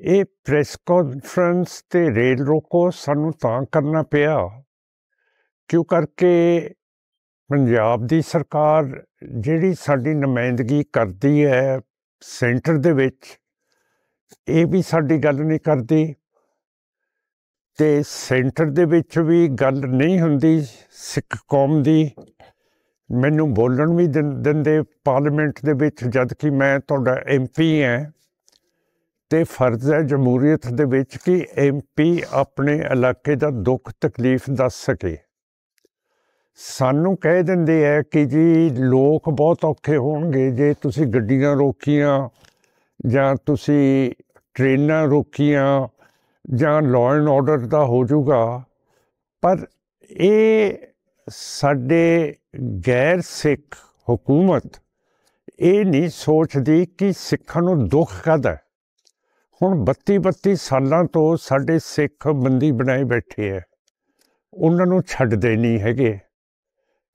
ਇਹ press conference ਤੇ rail ਰੋਕੋ ਸਾਨੂੰ ਤਾਂ ਕਰਨਾ ਪਿਆ ਕਿਉਂ ਕਰਕੇ ਪੰਜਾਬ ਦੀ ਸਰਕਾਰ ਜਿਹੜੀ ਸਾਡੀ ਨੁਮਾਇੰਦਗੀ ਕਰਦੀ ਹੈ ਸੈਂਟਰ ਦੇ ਵਿੱਚ ਇਹ ਵੀ ਸਾਡੀ ਗੱਲ ਨਹੀਂ ਕਰਦੀ ਤੇ ਸੈਂਟਰ ਦੇ ਵਿੱਚ ਵੀ ਗੱਲ ਨਹੀਂ ਹੁੰਦੀ ਸਿੱਖ ਕੌਮ ਦੀ ਮੈਨੂੰ ਬੋਲਣ ਵੀ ਦਿੰਦੇ ਪਾਰਲੀਮੈਂਟ ਦੇ ਵਿੱਚ ਜਦ ਕਿ ਮੈਂ ਤੁਹਾਡਾ ਐਮਪੀ ਹਾਂ ਤੇ ਫਰਜ਼ ਹੈ ਜਮਹੂਰੀਅਤ ਦੇ ਵਿੱਚ ਕਿ ਐਮਪੀ ਆਪਣੇ ਇਲਾਕੇ ਦਾ ਦੁੱਖ ਤਕਲੀਫ ਦੱਸ ਸਕੇ ਸਾਨੂੰ ਕਹਿ ਦਿੰਦੇ ਆ ਕਿ ਜੀ ਲੋਕ ਬਹੁਤ ਔਖੇ ਹੋਣਗੇ ਜੇ ਤੁਸੀਂ ਗੱਡੀਆਂ ਰੋਕੀਆਂ ਜਾਂ ਤੁਸੀਂ ਟ੍ਰੇਨਾਂ ਰੋਕੀਆਂ ਜਾਂ ਲਾਅ ਐਂਡ ਆਰਡਰ ਦਾ ਹੋ ਜਾਊਗਾ ਪਰ ਇਹ ਸਾਡੇ ਗੈਰ ਸਿੱਖ ਹਕੂਮਤ ਇਹ ਨਹੀਂ ਸੋਚਦੀ ਕਿ ਸਿੱਖਾਂ ਨੂੰ ਦੁੱਖ ਕਾਦਾ ਹੁਣ 32 32 ਸਾਲਾਂ ਤੋਂ ਸਾਡੇ ਸਿੱਖ ਬੰਦੀ ਬਣਾਏ ਬੈਠੇ ਐ ਉਹਨਾਂ ਨੂੰ ਛੱਡਦੇ ਨਹੀਂ ਹੈਗੇ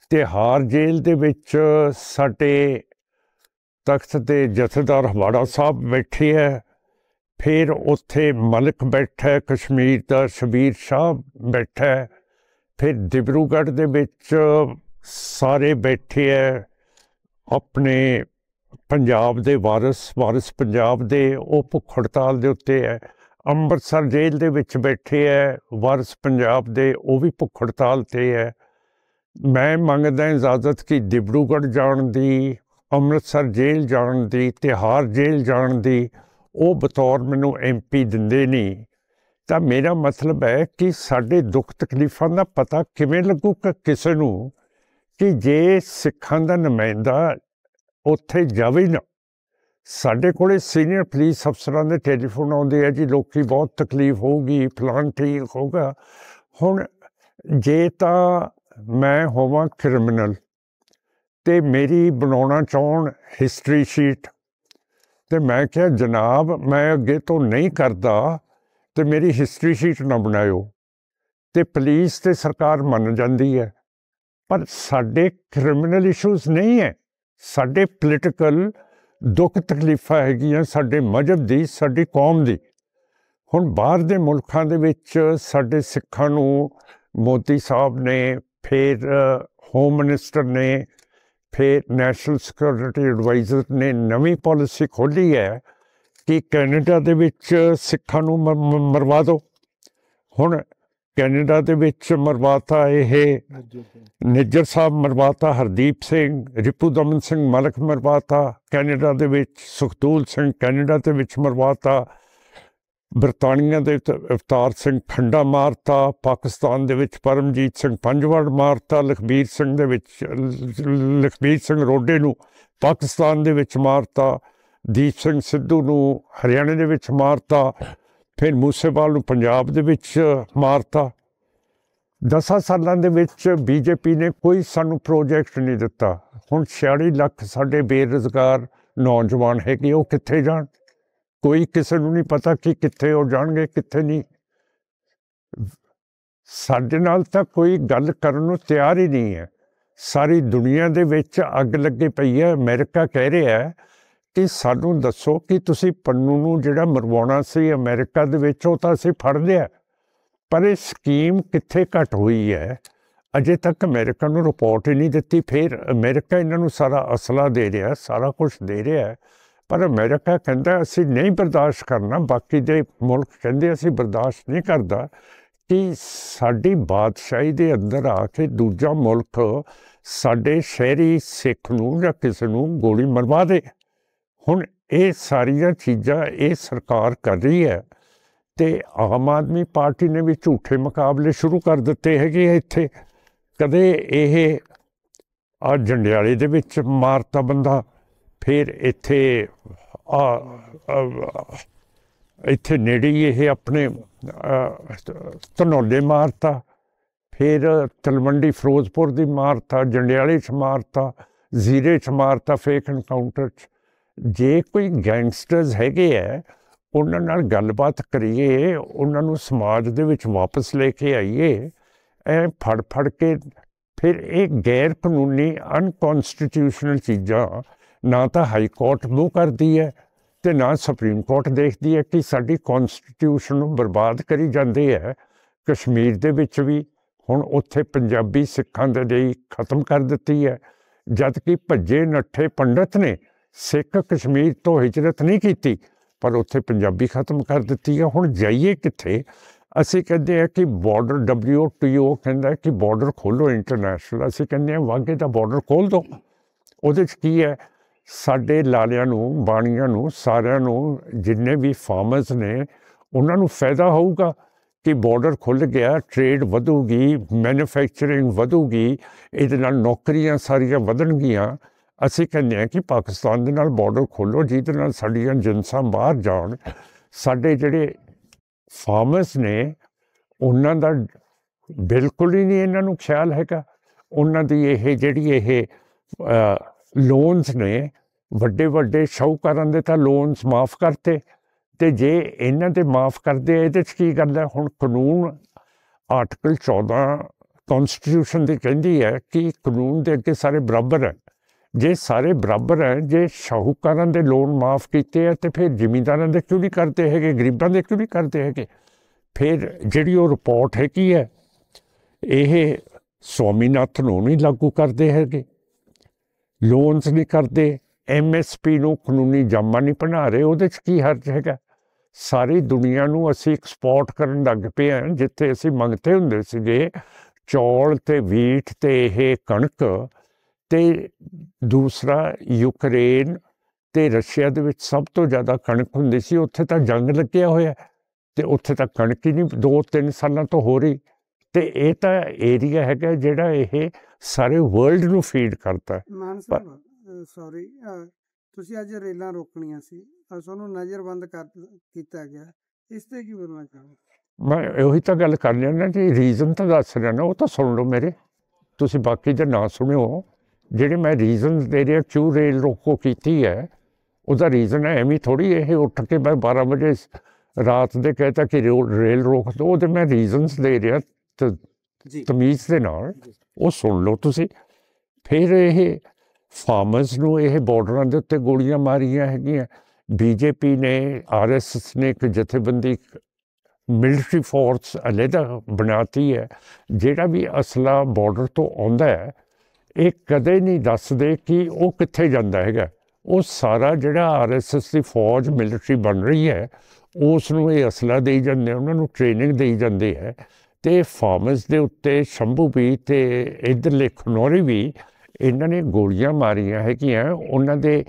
ਤਿਹਾਰ ਜੇਲ੍ਹ ਦੇ ਵਿੱਚ ਸਾਡੇ ਤਖਤ ਤੇ ਜਥੇਦਾਰ ਹਵਾੜਾ ਸਾਹਿਬ ਬੈਠੇ ਐ ਫਿਰ ਉੱਥੇ ਮਲਕ ਬੈਠਾ ਕਸ਼ਮੀਰ ਦਾ ਸ਼ਬੀਰ ਸ਼ਾਹ ਬੈਠਾ ਫਿਰ ਦਿਬਰੂਗੜ੍ਹ ਦੇ ਵਿੱਚ ਸਾਰੇ ਬੈਠੇ ਐ ਆਪਣੇ ਪੰਜਾਬ ਦੇ ਵਾਰਿਸ ਵਾਰਿਸ ਪੰਜਾਬ ਦੇ ਉਹ ਭੁੱਖ ਹੜਤਾਲ ਦੇ ਉੱਤੇ ਹੈ ਅੰਮ੍ਰਿਤਸਰ ਜੇਲ੍ਹ ਦੇ ਵਿੱਚ ਬੈਠੇ ਹੈ ਵਾਰਿਸ ਪੰਜਾਬ ਦੇ ਉਹ ਵੀ ਭੁੱਖ ਹੜਤਾਲ ਤੇ ਹੈ ਮੈਂ ਮੰਗਦਾ ਇਜਾਜ਼ਤ ਕਿ ਡਿਬੜੂਗੜ ਜਾਣ ਦੀ ਅੰਮ੍ਰਿਤਸਰ ਜੇਲ੍ਹ ਜਾਣ ਦੀ ਤਿਹਾਰ ਜੇਲ੍ਹ ਜਾਣ ਦੀ ਉਹ ਬਤੌਰ ਮੈਨੂੰ ਐਮਪੀ ਦਿੰਦੇ ਨਹੀਂ ਤਾਂ ਮੇਰਾ ਮਤਲਬ ਹੈ ਕਿ ਸਾਡੇ ਦੁੱਖ ਤਕਲੀਫਾਂ ਦਾ ਪਤਾ ਕਿਵੇਂ ਲੱਗੂ ਕਿ ਕਿਸੇ ਨੂੰ ਕਿ ਜੇ ਸਿੱਖਾਂ ਦਾ ਨਮਾਇੰਦਾ ਉੱਥੇ ਜਾਵੇ ਨਾ ਸਾਡੇ ਕੋਲੇ ਸੀਨੀਅਰ ਪੁਲਿਸ ਅਫਸਰਾਂ ਦੇ ਟੈਲੀਫੋਨ ਆਉਂਦੇ ਆ ਜੀ ਲੋਕੀ ਬਹੁਤ ਤਕਲੀਫ ਹੋਊਗੀ ਫਲਾਂ ਠੀਕ ਹੋਗਾ ਹੁਣ ਜੇ ਤਾਂ ਮੈਂ ਹੋਵਾਂ ਕ੍ਰਿਮੀਨਲ ਤੇ ਮੇਰੀ ਬਣਾਉਣਾ ਚਾਹਣ ਹਿਸਟਰੀ ਸ਼ੀਟ ਤੇ ਮੈਂ ਕਿਹਾ ਜਨਾਬ ਮੈਂ ਅੱਗੇ ਤੋਂ ਨਹੀਂ ਕਰਦਾ ਤੇ ਮੇਰੀ ਹਿਸਟਰੀ ਸ਼ੀਟ ਨਾ ਬਣਾਇਓ ਤੇ ਪੁਲਿਸ ਤੇ ਸਰਕਾਰ ਮੰਨ ਜਾਂਦੀ ਹੈ ਪਰ ਸਾਡੇ ਕ੍ਰਿਮੀਨਲ ਇਸ਼ੂਜ਼ ਨਹੀਂ ਹੈ ਸਾਡੇ ਪੋਲੀਟੀਕਲ ਦੁੱਖ ਤਕਲੀਫਾਂ ਹੈਗੀਆਂ ਸਾਡੇ ਮਜਬ ਦੀ ਸਾਡੀ ਕੌਮ ਦੀ ਹੁਣ ਬਾਹਰ ਦੇ ਮੁਲਕਾਂ ਦੇ ਵਿੱਚ ਸਾਡੇ ਸਿੱਖਾਂ ਨੂੰ ਮੋਦੀ ਸਾਹਿਬ ਨੇ ਫਿਰ ਹੋਮ ਮਿਨਿਸਟਰ ਨੇ ਫਿਰ ਨੈਸ਼ਨਲ ਸਿਕਿਉਰਿਟੀ ਐਡਵਾਈਜ਼ਰ ਨੇ ਨਵੀਂ ਪਾਲਿਸੀ ਖੋਲੀ ਹੈ ਕਿ ਕੈਨੇਡਾ ਦੇ ਵਿੱਚ ਸਿੱਖਾਂ ਨੂੰ ਮਰਵਾ ਦਿਓ ਹੁਣ ਕੈਨੇਡਾ ਦੇ ਵਿੱਚ ਮਰਵਾਤਾ ਇਹ ਨਿੱਜਰ ਸਾਹਿਬ ਮਰਵਾਤਾ ਹਰਦੀਪ ਸਿੰਘ ਰਿਪੂ ਦਮਨ ਸਿੰਘ ਮਲਕ ਮਰਵਾਤਾ ਕੈਨੇਡਾ ਦੇ ਵਿੱਚ ਸੁਖਤੂਲ ਸਿੰਘ ਕੈਨੇਡਾ ਦੇ ਵਿੱਚ ਮਰਵਾਤਾ ਬ੍ਰਿਟਾਨੀਆ ਦੇ ਇਫਤਾਰ ਸਿੰਘ ਫੰਡਾ ਮਾਰਤਾ ਪਾਕਿਸਤਾਨ ਦੇ ਵਿੱਚ ਪਰਮਜੀਤ ਸਿੰਘ ਪੰਜਵੜ ਮਾਰਤਾ ਲਖਬੀਰ ਸਿੰਘ ਦੇ ਵਿੱਚ ਲਖਬੀਰ ਸਿੰਘ ਰੋਡੇ ਨੂੰ ਪਾਕਿਸਤਾਨ ਦੇ ਵਿੱਚ ਮਾਰਤਾ ਦੀਪ ਸਿੰਘ ਸਿੱਧੂ ਨੂੰ ਹਰਿਆਣੇ ਦੇ ਵਿੱਚ ਮਾਰਤਾ ਫਿਰ ਮੂਸੇਵਾਲ ਨੂੰ ਪੰਜਾਬ ਦੇ ਵਿੱਚ ਮਾਰਤਾ 10 ਸਾਲਾਂ ਦੇ ਵਿੱਚ ਬੀਜੇਪੀ ਨੇ ਕੋਈ ਸਾਨੂੰ ਪ੍ਰੋਜੈਕਟ ਨਹੀਂ ਦਿੱਤਾ ਹੁਣ 46 ਲੱਖ ਸਾਡੇ ਬੇਰੁਜ਼ਗਾਰ ਨੌਜਵਾਨ ਹੈਗੇ ਉਹ ਕਿੱਥੇ ਜਾਣ ਕੋਈ ਕਿਸੇ ਨੂੰ ਨਹੀਂ ਪਤਾ ਕਿ ਕਿੱਥੇ ਉਹ ਜਾਣਗੇ ਕਿੱਥੇ ਨਹੀਂ ਸਾਡੇ ਨਾਲ ਤਾਂ ਕੋਈ ਗੱਲ ਕਰਨ ਨੂੰ ਤਿਆਰ ਹੀ ਨਹੀਂ ਹੈ ਸਾਰੀ ਦੁਨੀਆ ਦੇ ਵਿੱਚ ਅੱਗ ਲੱਗੇ ਪਈ ਹੈ ਅਮਰੀਕਾ ਕਹਿ ਰਿਹਾ ਹੈ ਕਿ ਸਾਨੂੰ ਦੱਸੋ ਕਿ ਤੁਸੀਂ ਪੰਨੂ ਨੂੰ ਜਿਹੜਾ ਮਰਵਾਉਣਾ ਸੀ ਅਮਰੀਕਾ ਦੇ ਵਿੱਚ ਉਹ ਤਾਂ ਅਸੀਂ ਫੜ ਲਿਆ ਪਰ ਇਹ ਸਕੀਮ ਕਿੱਥੇ ਘਟ ਹੋਈ ਹੈ ਅਜੇ ਤੱਕ ਅਮਰੀਕਾ ਨੂੰ ਰਿਪੋਰਟ ਹੀ ਨਹੀਂ ਦਿੱਤੀ ਫਿਰ ਅਮਰੀਕਾ ਇਹਨਾਂ ਨੂੰ ਸਾਰਾ ਅਸਲਾ ਦੇ ਰਿਹਾ ਸਾਰਾ ਕੁਝ ਦੇ ਰਿਹਾ ਪਰ ਅਮਰੀਕਾ ਕਹਿੰਦਾ ਅਸੀਂ ਨਹੀਂ ਬਰਦਾਸ਼ਤ ਕਰਨਾ ਬਾਕੀ ਦੇ ਮੁਲਕ ਕਹਿੰਦੇ ਅਸੀਂ ਬਰਦਾਸ਼ਤ ਨਹੀਂ ਕਰਦਾ ਕਿ ਸਾਡੀ ਬਾਦਸ਼ਾਹੀ ਦੇ ਅੰਦਰ ਆ ਕੇ ਦੂਜਾ ਮੁਲਕ ਸਾਡੇ ਸ਼ਹਿਰੀ ਸਿੱਖ ਨੂੰ ਜਾਂ ਕਿਸੇ ਨੂੰ ਗੋਲੀ ਮਰਵਾ ਦੇ ਹੁਣ ਇਹ ਸਾਰੀਆਂ ਚੀਜ਼ਾਂ ਇਹ ਸਰਕਾਰ ਕਰ ਰਹੀ ਹੈ ਤੇ ਆਮ ਆਦਮੀ ਪਾਰਟੀ ਨੇ ਵੀ ਝੂਠੇ ਮੁਕਾਬਲੇ ਸ਼ੁਰੂ ਕਰ ਦਿੱਤੇ ਹੈਗੇ ਇੱਥੇ ਕਦੇ ਇਹ ਆ ਜੰਡਿਆਲੇ ਦੇ ਵਿੱਚ ਮਾਰਤਾ ਬੰਦਾ ਫਿਰ ਇੱਥੇ ਆ ਇੱਥੇ ਨੇੜੇ ਇਹ ਆਪਣੇ ਤਨੋਲੇ ਮਾਰਤਾ ਫਿਰ ਤਲਵੰਡੀ ਫਿਰੋਜ਼ਪੁਰ ਦੀ ਮਾਰਤਾ ਜੰਡਿਆਲੇ ਚ ਮਾਰਤਾ ਜ਼ੀਰੇ ਚ ਮਾਰਤਾ ਫੇਕ ਐਨਕਾਊਂਟਰ ਚ ਜੇ ਕੋਈ ਗੈਂਗਸਟਰਸ ਹੈਗੇ ਆ ਉਹਨਾਂ ਨਾਲ ਗੱਲਬਾਤ ਕਰੀਏ ਉਹਨਾਂ ਨੂੰ ਸਮਾਜ ਦੇ ਵਿੱਚ ਵਾਪਸ ਲੈ ਕੇ ਆਈਏ ਐ ਫੜ ਫੜ ਕੇ ਫਿਰ ਇਹ ਗੈਰ ਕਾਨੂੰਨੀ ਅਨਕਨਸਟੀਟਿਊਸ਼ਨਲ ਚੀਜ਼ਾਂ ਨਾ ਤਾਂ ਹਾਈ ਕੋਰਟ ਨੂੰ ਕਰਦੀ ਹੈ ਤੇ ਨਾ ਸੁਪਰੀਮ ਕੋਰਟ ਦੇਖਦੀ ਹੈ ਕਿ ਸਾਡੀ ਕਨਸਟੀਟਿਊਸ਼ਨ ਨੂੰ ਬਰਬਾਦ ਕਰੀ ਜਾਂਦੇ ਐ ਕਸ਼ਮੀਰ ਦੇ ਵਿੱਚ ਵੀ ਹੁਣ ਉੱਥੇ ਪੰਜਾਬੀ ਸਿੱਖਾਂ ਦੇ ਲਈ ਖਤਮ ਕਰ ਦਿੱਤੀ ਹੈ ਜਦ ਕਿ ਭੱਜੇ ਨੱਠੇ ਪੰਡਤ ਨੇ ਸਿੱਖ ਕਸ਼ਮੀਰ ਤੋਂ ਹਿਜਰਤ ਨਹੀਂ ਕੀਤੀ ਪਰ ਉੱਥੇ ਪੰਜਾਬੀ ਖਤਮ ਕਰ ਦਿੱਤੀ ਹੈ ਹੁਣ ਜਾਈਏ ਕਿੱਥੇ ਅਸੀਂ ਕਹਿੰਦੇ ਆ ਕਿ ਬਾਰਡਰ WTO ਕਹਿੰਦਾ ਕਿ ਬਾਰਡਰ ਖੋਲੋ ਇੰਟਰਨੈਸ਼ਨਲ ਅਸੀਂ ਕਹਿੰਦੇ ਆ ਵਾਗੇ ਦਾ ਬਾਰਡਰ ਖੋਲ ਦੋ ਉਹਦੇ 'ਚ ਕੀ ਹੈ ਸਾਡੇ ਲਾਲਿਆਂ ਨੂੰ ਬਾਣੀਆਂ ਨੂੰ ਸਾਰਿਆਂ ਨੂੰ ਜਿੰਨੇ ਵੀ ਫਾਰਮਰਸ ਨੇ ਉਹਨਾਂ ਨੂੰ ਫਾਇਦਾ ਹੋਊਗਾ ਕਿ ਬਾਰਡਰ ਖੁੱਲ ਗਿਆ ਟ੍ਰੇਡ ਵਧੂਗੀ ਮੈਨੂਫੈਕਚਰਿੰਗ ਵਧੂਗੀ ਇਹਦੇ ਨਾਲ ਨੌਕਰੀਆਂ ਸਾਰੀਆਂ ਵਧਣਗੀਆਂ ਅਸੀਂ ਕਹਿੰਦੇ ਹਾਂ ਕਿ ਪਾਕਿਸਤਾਨ ਦੇ ਨਾਲ ਬਾਰਡਰ ਖੋਲੋ ਜਿਹਦੇ ਨਾਲ ਸਾਡੀਆਂ ਜਨਸਾਂ ਬਾਹਰ ਜਾਣ ਸਾਡੇ ਜਿਹੜੇ ਫਾਰਮਰਸ ਨੇ ਉਹਨਾਂ ਦਾ ਬਿਲਕੁਲ ਹੀ ਨਹੀਂ ਇਹਨਾਂ ਨੂੰ ਖਿਆਲ ਹੈਗਾ ਉਹਨਾਂ ਦੀ ਇਹ ਜਿਹੜੀ ਇਹ ਲੋਨਸ ਨੇ ਵੱਡੇ ਵੱਡੇ ਸ਼ੌਕਰਾਂ ਦੇ ਤਾਂ ਲੋਨਸ ਮਾਫ ਕਰਤੇ ਤੇ ਜੇ ਇਹਨਾਂ ਦੇ ਮਾਫ ਕਰਦੇ ਇਹਦੇ ਚ ਕੀ ਗੱਲ ਹੈ ਹੁਣ ਕਾਨੂੰਨ ਆਰਟੀਕਲ 14 ਕਨਸਟੀਟਿਊਸ਼ਨ ਦੇ ਕਹਿੰਦੀ ਹੈ ਕਿ ਕਾਨੂੰਨ ਦੇ ਅੱਗੇ ਸਾਰੇ ਬਰਾਬਰ ਹੈ ਜੇ ਸਾਰੇ ਬਰਾਬਰ ਹੈ ਜੇ ਸ਼ਾਹੂਕਾਰਾਂ ਦੇ ਲੋਨ ਮਾਫ ਕੀਤੇ ਆ ਤੇ ਫਿਰ ਜ਼ਿਮੀਂਦਾਰਾਂ ਦੇ ਕਿਉਂ ਨਹੀਂ ਕਰਦੇ ਹੈਗੇ ਗਰੀਬਾਂ ਦੇ ਕਿਉਂ ਨਹੀਂ ਕਰਦੇ ਹੈਗੇ ਫਿਰ ਜਿਹੜੀ ਉਹ ਰਿਪੋਰਟ ਹੈ ਕੀ ਹੈ ਇਹ ਸਵਾਮੀਨਾਥ ਨੂੰ ਨਹੀਂ ਲਾਗੂ ਕਰਦੇ ਹੈਗੇ ਲੋਨਸ ਨਹੀਂ ਕਰਦੇ ਐਮਐਸਪੀ ਨੂੰ ਕਾਨੂੰਨੀ ਜਾਮਾ ਨਹੀਂ ਬਣਾ ਰਹੇ ਉਹਦੇ 'ਚ ਕੀ ਹਰਜ ਹੈਗਾ ਸਾਰੀ ਦੁਨੀਆ ਨੂੰ ਅਸੀਂ ਐਕਸਪੋਰਟ ਕਰਨ ਲੱਗ ਪਏ ਆ ਜਿੱਥੇ ਅਸੀਂ ਮੰਗਤੇ ਹੁੰਦੇ ਸੀਗੇ ਚੌਲ ਤੇ ਵੀਟ ਤੇ ਇਹ ਕਣਕ ਤੇ ਦੂਸਰਾ ਯੂਕਰੇਨ ਤੇ ਰਸ਼ੀਆ ਦੇ ਵਿੱਚ ਸਭ ਤੋਂ ਜ਼ਿਆਦਾ ਕਣਕ ਹੁੰਦੀ ਸੀ ਉੱਥੇ ਤਾਂ ਜੰਗ ਲੱਗਿਆ ਹੋਇਆ ਤੇ ਉੱਥੇ ਤਾਂ ਕਣਕ ਹੀ ਨਹੀਂ 2-3 ਸਾਲਾਂ ਤੋਂ ਹੋ ਰਹੀ ਤੇ ਇਹ ਤਾਂ ਏਰੀਆ ਹੈਗਾ ਜਿਹੜਾ ਇਹ ਸਾਰੇ ਵਰਲਡ ਨੂੰ ਫੀਡ ਕਰਦਾ ਹੈ ਸੌਰੀ ਤੁਸੀਂ ਅੱਜ ਰੇਲਾਂ ਰੋਕਣੀਆਂ ਸੀ ਤੁਹਾਨੂੰ ਨਜ਼ਰਬੰਦ ਕਰ ਕੀਤਾ ਗਿਆ ਇਸ ਤੇ ਕੀ ਬੋਲਣਾ ਚਾਹੁੰਦੇ ਮੈਂ ਉਹੀ ਤਾਂ ਗੱਲ ਕਰ ਰਿਹਾ ਨਾ ਜੀ ਰੀਜ਼ਨ ਤਾਂ ਦੱਸ ਰਿਹਾ ਨਾ ਉਹ ਤਾਂ ਸੁਣ ਲਓ ਮੇਰੇ ਤੁਸੀਂ ਬਾਕੀ ਜੇ ਨਾ ਸੁਣਿਓ ਜਿਹੜੇ ਮੈਂ ਰੀਜ਼ਨਸ ਦੇ ਰਿਹਾ ਕਿਉਂ ਰੇਲ ਰੋਕੋ ਕੀਤੀ ਹੈ ਉਹਦਾ ਰੀਜ਼ਨ ਹੈ ਐਵੇਂ ਥੋੜੀ ਇਹ ਉੱਠ ਕੇ ਮੈਂ 12 ਵਜੇ ਰਾਤ ਦੇ ਕਹਤਾ ਕਿ ਰੇਲ ਰੋਕ ਦੋ ਉਹਦੇ ਮੈਂ ਰੀਜ਼ਨਸ ਦੇ ਰਿਹਾ ਤਮੀਜ਼ ਦੇ ਨਾਲ ਉਹ ਸੁਣ ਲਓ ਤੁਸੀਂ ਫਿਰ ਇਹ ਫਾਰਮਰਸ ਨੂੰ ਇਹ ਬਾਰਡਰਾਂ ਦੇ ਉੱਤੇ ਗੋਲੀਆਂ ਮਾਰੀਆਂ ਹੈਗੀਆਂ ਬੀਜੇਪੀ ਨੇ ਆਰਐਸਐਸ ਨੇ ਇੱਕ ਜਥੇਬੰਦੀ ਮਿਲਟਰੀ ਫੋਰਸ ਅਲੱਗ ਬਣਾਤੀ ਹੈ ਜਿਹੜਾ ਵੀ ਅਸਲਾ ਬਾਰਡਰ ਤੋਂ ਆਉਂਦਾ ਹੈ ਇਹ ਕਦੇ ਨਹੀਂ ਦੱਸਦੇ ਕਿ ਉਹ ਕਿੱਥੇ ਜਾਂਦਾ ਹੈਗਾ ਉਹ ਸਾਰਾ ਜਿਹੜਾ ਆਰਐਸਐਸ ਦੀ ਫੌਜ ਮਿਲਟਰੀ ਬਣ ਰਹੀ ਹੈ ਉਸ ਨੂੰ ਇਹ ਅਸਲਾ ਦੇ ਜਾਂਦੇ ਉਹਨਾਂ ਨੂੰ ਟ੍ਰੇਨਿੰਗ ਦੇ ਜਾਂਦੇ ਹੈ ਤੇ ਫਾਰਮਰਸ ਦੇ ਉੱਤੇ ਸ਼ੰਭੂ ਵੀ ਤੇ ਇਧਰਲੇ ਖਨੋਰੀ ਵੀ ਇਹਨਾਂ ਨੇ ਗੋਲੀਆਂ ਮਾਰੀਆਂ ਹੈ ਕਿ ਉਹਨਾਂ ਦੇ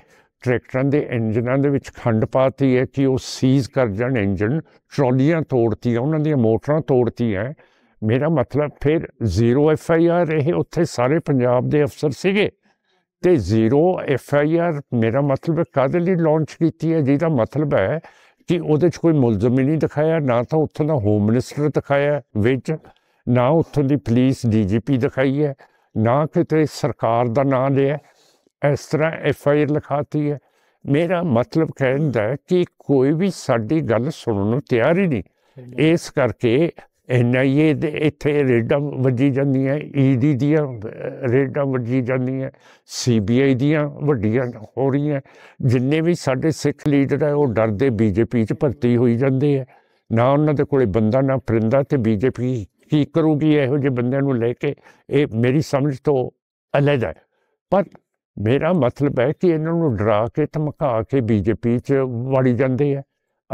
ਟਰੈਕਟਰਾਂ ਦੇ ਇੰਜਨਾਂ ਦੇ ਵਿੱਚ ਖੰਡ ਪਾਤੀ ਹੈ ਕਿ ਉਹ ਸੀਜ਼ ਕਰ ਜਾਣ ਇੰਜਨ ਟਰਾਲੀਆਂ ਤੋੜਤੀਆਂ ਉਹਨਾਂ ਦੀਆਂ ਮੋਟਰਾਂ ਤੋੜਤੀਆਂ ਮੇਰਾ ਮਤਲਬ ਫਿਰ ਜ਼ੀਰੋ ਐਫ ਆਈ ਆਰ ਇਹ ਉੱਥੇ ਸਾਰੇ ਪੰਜਾਬ ਦੇ ਅਫਸਰ ਸੀਗੇ ਤੇ ਜ਼ੀਰੋ ਐਫ ਆਈ ਆਰ ਮੇਰਾ ਮਤਲਬ ਕਾਦੇ ਲਈ ਲਾਂਚ ਕੀਤੀ ਹੈ ਜਿਹਦਾ ਮਤਲਬ ਹੈ ਕਿ ਉਹਦੇ 'ਚ ਕੋਈ ਮੁਲਜ਼ਮ ਹੀ ਨਹੀਂ ਦਿਖਾਇਆ ਨਾ ਤਾਂ ਉੱਥੋਂ ਦਾ ਹੋਮ ਮਿਨਿਸਟਰ ਦਿਖਾਇਆ ਵਿੱਚ ਨਾ ਉੱਥੋਂ ਦੀ ਪੁਲਿਸ ਡੀਜੀਪੀ ਦਿਖਾਈ ਹੈ ਨਾ ਕਿਤੇ ਸਰਕਾਰ ਦਾ ਨਾਂ ਲਿਆ ਇਸ ਤਰ੍ਹਾਂ ਐਫ ਆਈ ਆਰ ਲਿਖਾਤੀ ਹੈ ਮੇਰਾ ਮਤਲਬ ਕਹਿੰਦਾ ਕਿ ਕੋਈ ਵੀ ਸਾਡੀ ਗੱਲ ਸੁਣਨ ਨੂੰ ਤਿਆਰ ਹੀ ਨਹੀਂ ਇਸ ਕਰਕੇ ਇੰਨਾ ਹੀ ਇਹ- ਇੱਥੇ ਰੇਡਾਂ ਵੱਜੀ ਜਾਂਦੀਆਂ ਈਡੀ ਦੀਆਂ ਰੇਡਾਂ ਵੱਜੀ ਜਾਂਦੀਆਂ ਸੀਬੀਆਈ ਦੀਆਂ ਵੱਡੀਆਂ ਹੋ ਰਹੀਆਂ ਜਿੰਨੇ ਵੀ ਸਾਡੇ ਸਿੱਖ ਲੀਡਰ ਆ ਉਹ ਡਰਦੇ ਬੀਜੇਪੀ 'ਚ ਭਰਤੀ ਹੋਈ ਜਾਂਦੇ ਆ ਨਾ ਉਹਨਾਂ ਦੇ ਕੋਲੇ ਬੰਦਾ ਨਾ ਪਰਿੰਦਾ ਤੇ ਬੀਜੇਪੀ ਕੀ ਕਰੂਗੀ ਇਹੋ ਜਿਹੇ ਬੰਦਿਆਂ ਨੂੰ ਲੈ ਕੇ ਇਹ ਮੇਰੀ ਸਮਝ ਤੋਂ ਅਲੱਗ ਹੈ ਪਰ ਮੇਰਾ ਮਤਲਬ ਹੈ ਕਿ ਇਹਨਾਂ ਨੂੰ ਡਰਾ ਕੇ ਧਮਕਾ ਕੇ ਬੀਜੇਪੀ 'ਚ ਵੜੀ ਜਾਂਦੇ ਆ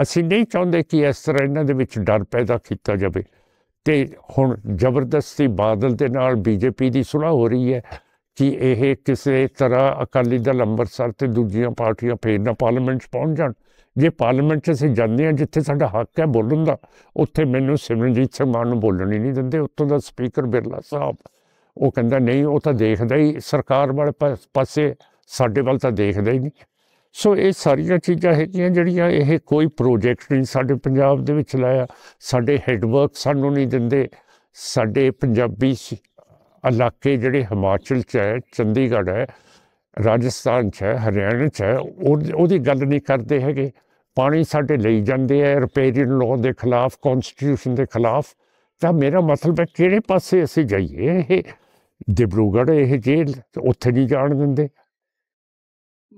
ਅਸੀਂ ਨਹੀਂ ਚਾਹੁੰਦੇ ਕਿ ਇਸ ਤਰ੍ਹਾਂ ਇਹਨਾਂ ਦੇ ਵਿੱਚ ਡਰ ਪੈਦਾ ਕੀਤਾ ਜਾਵੇ ਤੇ ਹੁਣ ਜ਼ਬਰਦਸਤੀ ਬਾਦਲ ਦੇ ਨਾਲ ਬੀਜੇਪੀ ਦੀ ਸੁਲਾ ਹੋ ਰਹੀ ਹੈ ਕਿ ਇਹ ਕਿਸੇ ਤਰ੍ਹਾਂ ਅਕਾਲੀ ਦਲ ਅੰਮ੍ਰਿਤਸਰ ਤੇ ਦੂਜੀਆਂ ਪਾਰਟੀਆਂ ਫੇਰ ਨਾ ਪਾਰਲੀਮੈਂਟ 'ਚ ਪਹੁੰਚ ਜਾਣ ਜੇ ਪਾਰਲੀਮੈਂਟ 'ਚ ਅਸੀਂ ਜਾਂਦੇ ਆ ਜਿੱਥੇ ਸਾਡਾ ਹੱਕ ਹੈ ਬੋਲਣ ਦਾ ਉੱਥੇ ਮੈਨੂੰ ਸਿਮਰਨਜੀਤ ਸਿੰਘ ਮਾਨ ਨੂੰ ਬੋਲਣ ਹੀ ਨਹੀਂ ਦਿੰਦੇ ਉੱਥੋਂ ਦਾ ਸਪੀਕਰ ਬਿਰਲਾ ਸਾਹਿਬ ਉਹ ਕਹਿੰਦਾ ਨਹੀਂ ਉਹ ਤਾਂ ਦੇਖਦਾ ਹੀ ਸਰਕਾਰ ਵਾਲੇ ਪਾਸੇ ਸਾਡੇ ਵੱਲ ਤਾਂ ਦੇਖਦਾ ਹੀ ਨਹੀਂ ਸੋ ਇਹ ਸਾਰੀਆਂ ਚੀਜ਼ਾਂ ਹੈਗੀਆਂ ਜਿਹੜੀਆਂ ਇਹ ਕੋਈ ਪ੍ਰੋਜੈਕਟ ਨਹੀਂ ਸਾਡੇ ਪੰਜਾਬ ਦੇ ਵਿੱਚ ਲਾਇਆ ਸਾਡੇ ਹੈਡਵਰਕ ਸਾਨੂੰ ਨਹੀਂ ਦਿੰਦੇ ਸਾਡੇ ਪੰਜਾਬੀ ਇਲਾਕੇ ਜਿਹੜੇ ਹਿਮਾਚਲ 'ਚ ਹੈ ਚੰਡੀਗੜ੍ਹ ਹੈ ਰਾਜਸਥਾਨ 'ਚ ਹੈ ਹਰਿਆਣਾ 'ਚ ਹੈ ਉਹਦੀ ਗੱਲ ਨਹੀਂ ਕਰਦੇ ਹੈਗੇ ਪਾਣੀ ਸਾਡੇ ਲਈ ਜਾਂਦੇ ਆ ਰਿਪੇਰੀਅਨ ਲਾਅ ਦੇ ਖਿਲਾਫ ਕਨਸਟੀਟਿਊਸ਼ਨ ਦੇ ਖਿਲਾਫ ਤਾਂ ਮੇਰਾ ਮਤਲਬ ਹੈ ਕਿਹੜੇ ਪਾਸੇ ਅਸੀਂ ਜਾਈਏ ਇਹ ਡਿਬਰੂਗੜ੍ਹ ਇਹ ਜੇਲ੍ਹ ਉੱਥੇ ਨਹੀਂ ਜਾਣ ਦਿੰਦੇ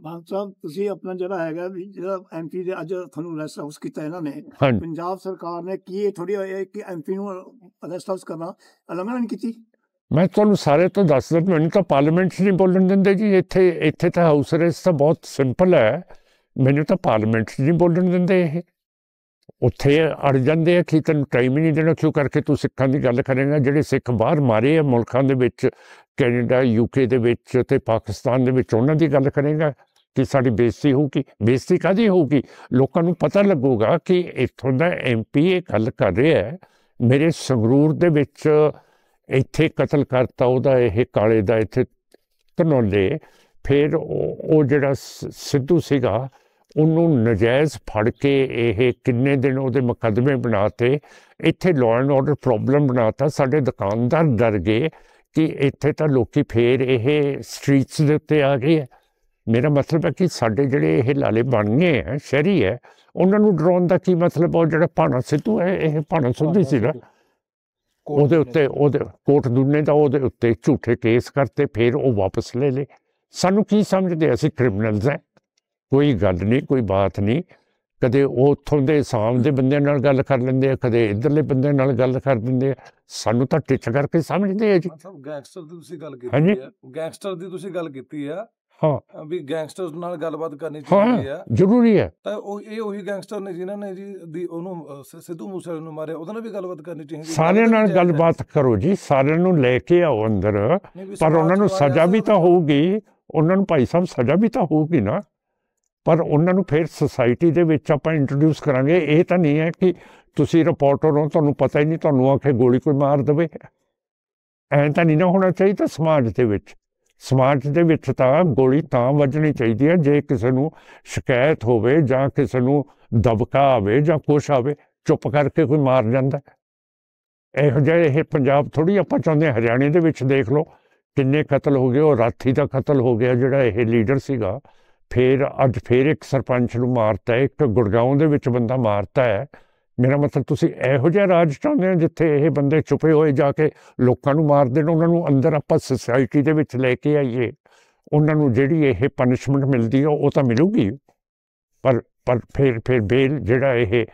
ਮਾਨ ਸਾਹਿਬ ਤੁਸੀਂ ਆਪਣਾ ਜਿਹੜਾ ਹੈਗਾ ਵੀ ਜਿਹੜਾ ਐਮਪੀ ਦੇ ਅੱਜ ਤੁਹਾਨੂੰ ਰੈਸਟ ਹਾਊਸ ਕੀਤਾ ਇਹਨਾਂ ਨੇ ਪੰਜਾਬ ਸਰਕਾਰ ਨੇ ਕੀ ਥੋੜੀ ਹੋਇਆ ਕਿ ਐਮਪੀ ਨੂੰ ਰੈਸਟ ਹਾਊਸ ਕਰਨਾ ਅਲੰਘਣਾ ਨਹੀਂ ਕੀਤੀ ਮੈਂ ਤੁਹਾਨੂੰ ਸਾਰੇ ਤੋਂ ਦੱਸ ਦਿੰਦਾ ਮੈਨੂੰ ਤਾਂ ਪਾਰਲੀਮੈਂਟ 'ਚ ਨਹੀਂ ਬੋਲਣ ਦਿੰਦੇ ਜੀ ਇੱਥੇ ਇੱਥੇ ਤਾਂ ਹਾਊਸ ਰੈਸਟ ਤਾਂ ਬਹੁਤ ਸਿੰਪਲ ਹੈ ਮੈਨੂੰ ਤਾਂ ਪਾਰਲੀਮੈਂਟ 'ਚ ਨਹੀਂ ਬੋਲਣ ਦਿੰਦੇ ਇਹ ਉੱਥੇ ਅੜ ਜਾਂਦੇ ਆ ਕਿ ਤੈਨੂੰ ਟਾਈਮ ਹੀ ਨਹੀਂ ਦੇਣਾ ਕਿਉਂ ਕਰਕੇ ਤੂੰ ਸਿੱਖਾਂ ਦੀ ਗੱਲ ਕਰੇਗਾ ਜਿਹੜੇ ਸਿੱਖ ਬਾਹਰ ਮਾਰੇ ਆ ਮੁਲਕਾਂ ਦੇ ਵਿੱਚ ਕੈਨੇਡਾ ਯੂਕੇ ਦੇ ਵਿੱਚ ਤੇ ਪਾਕਿਸਤਾਨ ਦੇ ਵਿੱਚ ਉਹਨਾਂ ਦੀ ਗੱਲ ਕਰੇਗਾ ਕਿ ਸਾਡੀ ਬੇਇੱਜ਼ਤੀ ਹੋਊਗੀ ਬੇਇੱਜ਼ਤੀ ਕਾਦੀ ਹੋਊਗੀ ਲੋਕਾਂ ਨੂੰ ਪਤਾ ਲੱਗੂਗਾ ਕਿ ਇੱਥੋਂ ਦਾ ਐਮਪੀ ਇਹ ਗੱਲ ਕਰ ਰਿਹਾ ਹੈ ਮੇਰੇ ਸੰਗਰੂਰ ਦੇ ਵਿੱਚ ਇੱਥੇ ਕਤਲ ਕਰਤਾ ਉਹਦਾ ਇਹ ਕਾਲੇ ਦਾ ਇੱਥੇ ਕਨੋਲੇ ਫਿਰ ਉਹ ਜਿਹੜਾ ਸਿੱਧੂ ਸੀਗਾ ਉਹਨੂੰ ਨਜਾਇਜ਼ ਫੜ ਕੇ ਇਹ ਕਿੰਨੇ ਦਿਨ ਉਹਦੇ ਮੁਕੱਦਮੇ ਬਣਾਤੇ ਇੱਥੇ ਲਾਅ ਐਂਡ ਆਰਡਰ ਪ੍ਰੋਬਲਮ ਬਣਾਤਾ ਸਾਡੇ ਦੁਕਾਨਦਾਰ ਡਰ ਗਏ ਕਿ ਇੱਥੇ ਤਾਂ ਲੋਕੀ ਫੇਰ ਇਹ ਸਟਰੀਟਸ ਦੇ ਉੱਤੇ ਆ ਗਏ ਮੇਰਾ ਮਤਲਬ ਹੈ ਕਿ ਸਾਡੇ ਜਿਹੜੇ ਇਹ ਲਾਲੇ ਬਣ ਗਏ ਹੈ ਸ਼ਹਿਰੀ ਹੈ ਉਹਨਾਂ ਨੂੰ ਡਰਾਉਣ ਦਾ ਕੀ ਮਤਲਬ ਉਹ ਜਿਹੜਾ ਭਾਣਾ ਸਿੱਧੂ ਹੈ ਇਹ ਭਾਣਾ ਸਿੱਧੂ ਨਾ ਉਹਦੇ ਉੱਤੇ ਉਹਦੇ ਕੋਟ ਦੁੰਨੇ ਦਾ ਉਹਦੇ ਉੱਤੇ ਝੂਠੇ ਕੇਸ ਕਰਤੇ ਫਿਰ ਉਹ ਵਾਪਸ ਲੈ ਲੇ ਸਾਨੂੰ ਕੀ ਸਮਝਦੇ ਅਸੀਂ ਕ੍ਰਿਮੀਨਲਸ ਹੈ ਕੋਈ ਗੱਲ ਨਹੀਂ ਕੋਈ ਬਾਤ ਨਹੀਂ ਕਦੇ ਉਹ ਉੱਥੋਂ ਦੇ ਸਾਮ ਦੇ ਬੰਦਿਆਂ ਨਾਲ ਗੱਲ ਕਰ ਲੈਂਦੇ ਆ ਕਦੇ ਇਧਰਲੇ ਬੰਦੇ ਨਾਲ ਗੱਲ ਕਰ ਦਿੰਦੇ ਆ ਸਾਨੂੰ ਤਾਂ ਟਿੱਚ ਕਰਕੇ ਸਮਝਦੇ ਆ ਜੀ ਗੈਂਗਸਟਰ ਦੀ ਤੁਸੀਂ ਗੱਲ ਕੀਤੀ ਆ ਗੈਂਗਸਟਰ ਦੀ ਤੁਸੀਂ ਗੱਲ ਕੀਤੀ ਆ ਹਾਂ ਵੀ ਗੈਂਗਸਟਰਸ ਨਾਲ ਗੱਲਬਾਤ ਕਰਨੀ ਚਾਹੀਦੀ ਆ ਜ਼ਰੂਰੀ ਹੈ ਤਾਂ ਉਹ ਇਹ ਉਹੀ ਗੈਂਗਸਟਰ ਨੇ ਜਿਨ੍ਹਾਂ ਨੇ ਜੀ ਦੀ ਉਹਨੂੰ ਸਿੱਧੂ ਮੂਸੇ ਨੂੰ ਮਾਰਿਆ ਉਹਦੇ ਨਾਲ ਵੀ ਗੱਲਬਾਤ ਕਰਨੀ ਚਾਹੀਦੀ ਸਾਰਿਆਂ ਨਾਲ ਗੱਲਬਾਤ ਕਰੋ ਜੀ ਸਾਰਿਆਂ ਨੂੰ ਲੈ ਕੇ ਆਓ ਅੰਦਰ ਪਰ ਉਹਨਾਂ ਨੂੰ ਸਜ਼ਾ ਵੀ ਤਾਂ ਹੋਊਗੀ ਉਹਨਾਂ ਨੂੰ ਭਾਈ ਸਾਹਿਬ ਸਜ਼ਾ ਵੀ ਤਾਂ ਹੋਊਗੀ ਨਾ ਪਰ ਉਹਨਾਂ ਨੂੰ ਫਿਰ ਸੋਸਾਇਟੀ ਦੇ ਵਿੱਚ ਆਪਾਂ ਇੰਟਰੋਡਿਊਸ ਕਰਾਂਗੇ ਇਹ ਤਾਂ ਨਹੀਂ ਹੈ ਕਿ ਤੁਸੀਂ ਰਿਪੋਰਟਰ ਹੋ ਤੁਹਾਨੂੰ ਪਤਾ ਹੀ ਨਹੀਂ ਤੁਹਾਨੂੰ ਆਖੇ ਗੋਲੀ ਕੋਈ ਮਾਰ ਦੇਵੇ ਐਂ ਤਾਂ ਨਹੀਂ ਨਾ ਹੋਣਾ ਚਾਹੀਦਾ ਸਮਾਜ ਦੇ ਵਿੱਚ ਸਮਾਜ ਦੇ ਵਿੱਚ ਤਾਂ ਗੋਲੀ ਤਾਂ ਵੱਜਣੀ ਚਾਹੀਦੀ ਹੈ ਜੇ ਕਿਸੇ ਨੂੰ ਸ਼ਿਕਾਇਤ ਹੋਵੇ ਜਾਂ ਕਿਸੇ ਨੂੰ ਦਬਕਾ ਆਵੇ ਜਾਂ ਕੁਛ ਆਵੇ ਚੁੱਪ ਕਰਕੇ ਕੋਈ ਮਾਰ ਜਾਂਦਾ ਇਹੋ ਜਿਹੇ ਇਹ ਪੰਜਾਬ ਥੋੜੀ ਆਪਾਂ ਚਾਹੁੰਦੇ ਹਰਿਆਣੇ ਦੇ ਵਿੱਚ ਦੇਖ ਲਓ ਕਿੰਨੇ ਕਤਲ ਹੋ ਗਏ ਉਹ ਰਾਥੀ ਦਾ ਕਤਲ ਹੋ ਗਿਆ ਜਿਹੜਾ ਇਹ ਲੀਡਰ ਸੀਗਾ ਫੇਰ ਅੱਜ ਫੇਰ ਇੱਕ ਸਰਪੰਚ ਨੂੰ ਮਾਰਤਾ ਇੱਕ ਗੁਰਗਾਉਂ ਦੇ ਵਿੱਚ ਬੰਦਾ ਮਾਰਤਾ ਹੈ ਮੇਰਾ ਮਤਲਬ ਤੁਸੀਂ ਇਹੋ ਜਿਹਾ ਰਾਜ ਚਾਹੁੰਦੇ ਹੋ ਜਿੱਥੇ ਇਹ ਬੰਦੇ ਛੁਪੇ ਹੋਏ ਜਾ ਕੇ ਲੋਕਾਂ ਨੂੰ ਮਾਰ ਦੇਣ ਉਹਨਾਂ ਨੂੰ ਅੰਦਰ ਆਪਾਂ ਸੋਸਾਇਟੀ ਦੇ ਵਿੱਚ ਲੈ ਕੇ ਆਈਏ ਉਹਨਾਂ ਨੂੰ ਜਿਹੜੀ ਇਹ ਪਨਿਸ਼ਮੈਂਟ ਮਿਲਦੀ ਹੈ ਉਹ ਤਾਂ ਮਿਲੂਗੀ ਪਰ ਪਰ ਫਿਰ ਫਿਰ ਬੇਲ ਜਿਹੜਾ ਇਹ